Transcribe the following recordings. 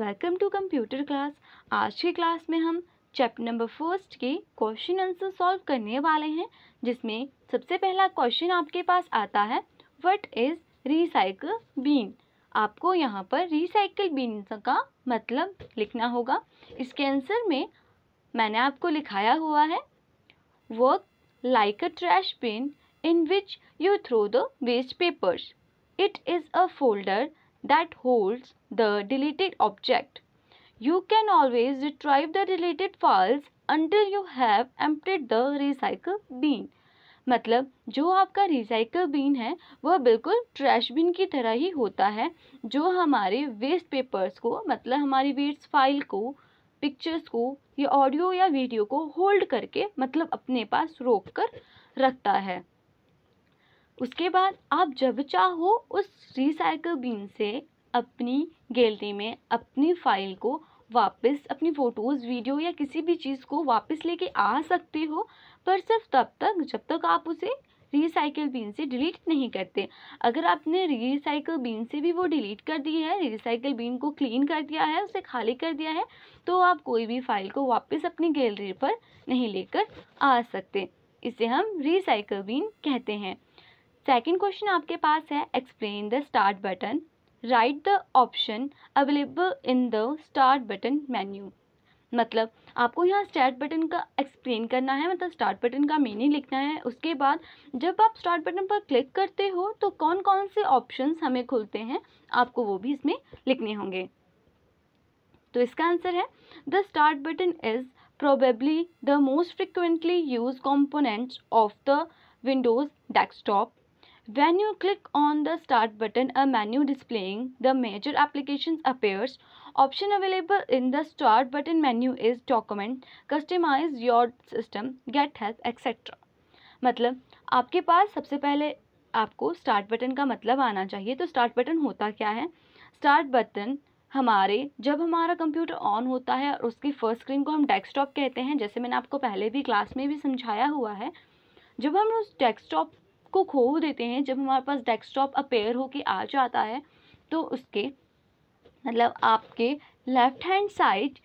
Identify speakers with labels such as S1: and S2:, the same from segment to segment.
S1: Welcome to computer class आज की class में हम चैप्टर नंबर फर्स्ट के क्वेश्चन आंसर सॉल्व करने वाले हैं जिसमें सबसे पहला क्वेश्चन आपके पास आता है व्हाट इज़ रिसाइकल बीन आपको यहाँ पर रिसाइकल बीन का मतलब लिखना होगा इसके आंसर में मैंने आपको लिखाया हुआ है work like a trash bin in which you throw the waste papers it is a folder that holds the deleted object. You can always retrieve the deleted files until you have emptied the recycle bin. मतलब जो आपका recycle been है वह बिल्कुल trash बिन की तरह ही होता है जो हमारे वेस्ट पेपर्स को मतलब हमारी वेस्ट फाइल को पिक्चर्स को या ऑडियो या वीडियो को होल्ड करके मतलब अपने पास रोक कर रखता है उसके बाद आप जब चाहो उस रिसाइकल बिन से अपनी गैलरी में अपनी फाइल को वापस अपनी फ़ोटोज़ वीडियो या किसी भी चीज़ को वापस लेके आ सकते हो पर सिर्फ तब तक जब तक आप उसे रिसाइकल बिन से डिलीट नहीं करते अगर आपने रिसाइकल बिन से भी वो डिलीट कर दी है रिसाइकल बिन को क्लीन कर दिया है उसे खाली कर दिया है तो आप कोई भी फाइल को वापस अपनी गैलरी पर नहीं लेकर आ सकते इसे हम रिसाइकल बिन कहते हैं सेकेंड क्वेश्चन आपके पास है explain the start button right the option available in the start button menu मतलब आपको यहाँ स्टार्ट बटन का एक्सप्लेन करना है मतलब स्टार्ट बटन का मीनिंग लिखना है उसके बाद जब आप स्टार्ट बटन पर क्लिक करते हो तो कौन कौन से ऑप्शंस हमें खुलते हैं आपको वो भी इसमें लिखने होंगे तो इसका आंसर है the start button is probably the most frequently use components of the Windows desktop When you click on the start button, a menu displaying the major applications appears. Option available in the start button menu is document, customize your system, get help, etc. मतलब आपके पास सबसे पहले आपको start button का मतलब आना चाहिए तो स्टार्ट बटन होता क्या है स्टार्ट बटन हमारे जब हमारा कंप्यूटर ऑन होता है और उसकी फर्स्ट स्क्रीन को हम डेस्कटॉप कहते हैं जैसे मैंने आपको पहले भी क्लास में भी समझाया हुआ है जब हम उस डेस्कटॉप को खो देते हैं जब हमारे पास डेस्कटॉप अपेयर होके आ जाता है तो उसके मतलब आपके लेफ़्ट हैंड साइड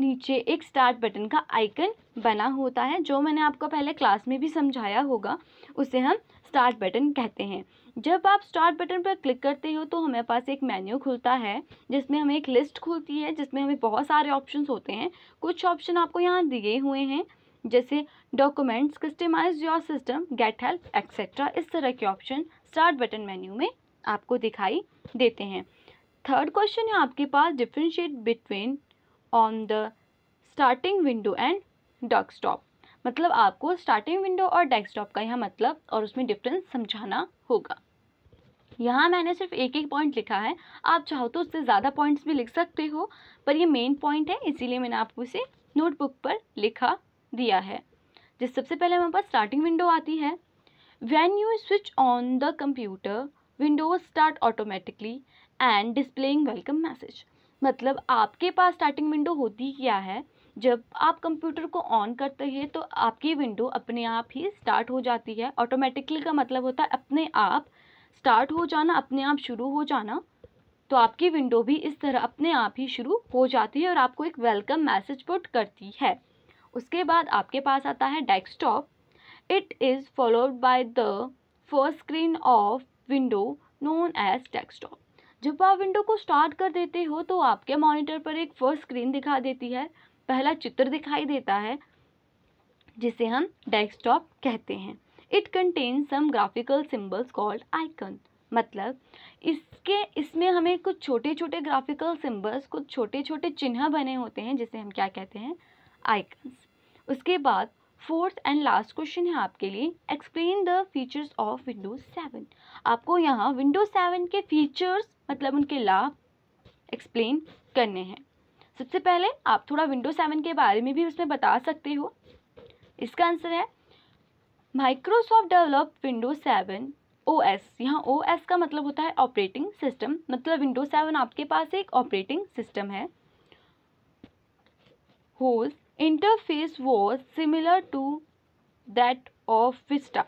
S1: नीचे एक स्टार्ट बटन का आइकन बना होता है जो मैंने आपको पहले क्लास में भी समझाया होगा उसे हम स्टार्ट बटन कहते हैं जब आप स्टार्ट बटन पर क्लिक करते हो तो हमारे पास एक मेन्यू खुलता है जिसमें हमें एक लिस्ट खुलती है जिसमें हमें बहुत सारे ऑप्शंस होते हैं कुछ ऑप्शन आपको यहाँ दिए हुए हैं जैसे documents customise your system get help etcetera इस तरह के ऑप्शन स्टार्ट बटन मेन्यू में आपको दिखाई देते हैं थर्ड क्वेश्चन है आपके पास differentiate between on the starting window and desktop मतलब आपको स्टार्टिंग विंडो और डेस्कटॉप का यहाँ मतलब और उसमें डिफरेंस समझाना होगा यहाँ मैंने सिर्फ एक एक पॉइंट लिखा है आप चाहो तो उससे ज़्यादा पॉइंट्स भी लिख सकते हो पर ये मेन पॉइंट है इसीलिए मैंने आपको इसे नोटबुक पर लिखा दिया है जिस सबसे पहले हमारे पास स्टार्टिंग विंडो आती है when you switch on the computer Windows start automatically and displaying welcome message मतलब आपके पास स्टार्टिंग विंडो होती क्या है जब आप कंप्यूटर को ऑन करते हैं तो आपकी विंडो अपने आप ही स्टार्ट हो जाती है ऑटोमेटिकली का मतलब होता है अपने आप स्टार्ट हो जाना अपने आप शुरू हो जाना तो आपकी विंडो भी इस तरह अपने आप ही शुरू हो जाती है और आपको एक वेलकम मैसेज पुट करती है उसके बाद आपके पास आता है desktop it is followed by the first screen of window known as desktop जब आप विंडो को स्टार्ट कर देते हो तो आपके मॉनिटर पर एक फर्स्ट स्क्रीन दिखा देती है पहला चित्र दिखाई देता है जिसे हम डेस्कटॉप कहते हैं it contain some graphical symbols called icon मतलब इसके इसमें हमें कुछ छोटे छोटे ग्राफिकल सिम्बल्स कुछ छोटे छोटे चिन्ह बने होते हैं जिसे हम क्या कहते हैं आइकन्स उसके बाद फोर्थ एंड लास्ट क्वेश्चन है आपके लिए explain the features of Windows seven आपको यहाँ विंडोज सेवन के फीचर्स मतलब उनके लाभ एक्सप्लेन करने हैं सबसे पहले आप थोड़ा विंडोज सेवन के बारे में भी उसमें बता सकते हो इसका आंसर है Microsoft develop Windows seven O S यहाँ ओ एस का मतलब होता है ऑपरेटिंग सिस्टम मतलब विंडोज सेवन आपके पास एक ऑपरेटिंग सिस्टम है whose interface was similar to that of Vista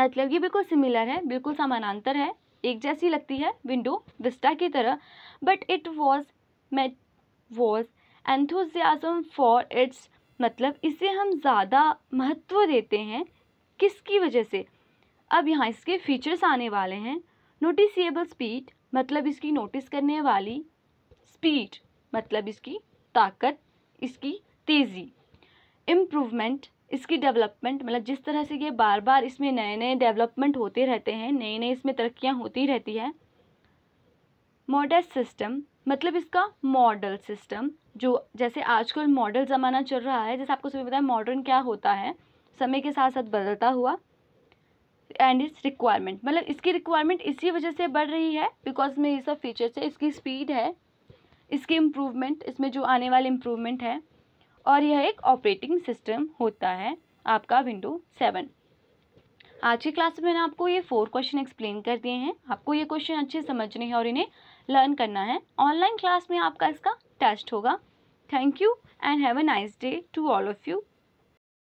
S1: मतलब ये बिल्कुल सिमिलर है बिल्कुल समानांतर है एक जैसी लगती है विंडो विस्टा की तरह but it was met was enthusiasm for its मतलब इसे हम ज़्यादा महत्व देते हैं किसकी वजह से अब यहाँ इसके फीचर्स आने वाले हैं नोटिसबल स्पीड मतलब इसकी नोटिस करने वाली स्पीड मतलब इसकी ताकत इसकी तेज़ी इम्प्रूवमेंट इसकी डेवलपमेंट मतलब जिस तरह से ये बार बार इसमें नए नए डेवलपमेंट होते रहते हैं नए नए इसमें तरक्याँ होती रहती है मॉडल सिस्टम मतलब इसका मॉडल सिस्टम जो जैसे आजकल मॉडल ज़माना चल रहा है जैसे आपको सभी पता है मॉडर्न क्या होता है समय के साथ साथ बदलता हुआ एंड इट्स रिक्वायरमेंट मतलब इसकी रिक्वायरमेंट इसी वजह से बढ़ रही है बिकॉज में ये सब फीचर्स है इसकी स्पीड है इसकी इम्प्रूवमेंट इसमें जो आने वाले इम्प्रूवमेंट है और यह एक ऑपरेटिंग सिस्टम होता है आपका विंडो सेवन आज की क्लास में मैंने आपको ये फोर क्वेश्चन एक्सप्लेन कर दिए हैं आपको ये क्वेश्चन अच्छे समझने हैं और इन्हें लर्न करना है ऑनलाइन क्लास में आपका इसका टेस्ट होगा thank you and have a nice day to all of you